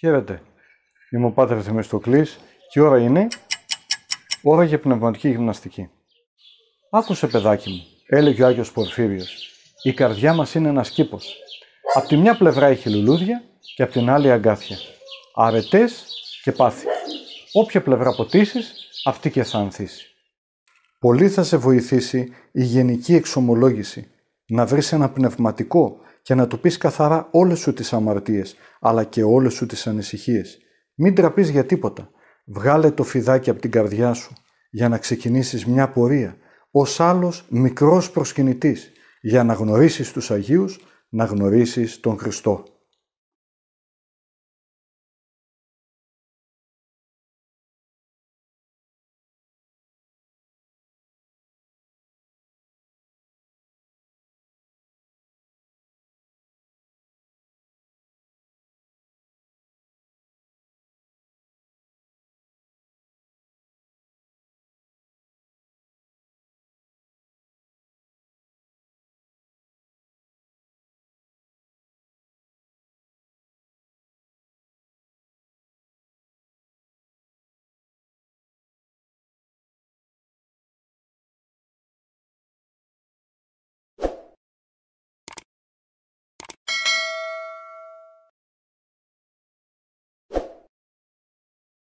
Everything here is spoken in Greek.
Χαίρετε. Είμαι ο Πάτερ Θεμιστοκλής και ώρα είναι ώρα για πνευματική γυμναστική. Άκουσε παιδάκι μου, έλεγε ο Άγιος Πορφύριος, η καρδιά μας είναι ένας κήπος. Απ' τη μια πλευρά έχει λουλούδια και απ' την άλλη αγκάθια. Αρετές και πάθη. Όποια πλευρά ποτίσεις, αυτή και θα ανθίσει. Πολύ θα σε βοηθήσει η γενική εξομολόγηση, να βρεις ένα πνευματικό και να του πεις καθαρά όλες σου τις αμαρτίες, αλλά και όλες σου τις ανησυχίες. Μην τραπείς για τίποτα. Βγάλε το φιδάκι από την καρδιά σου, για να ξεκινήσεις μια πορεία, ως άλλος μικρός προσκυνητής, για να γνωρίσεις τους Αγίους, να γνωρίσεις τον Χριστό.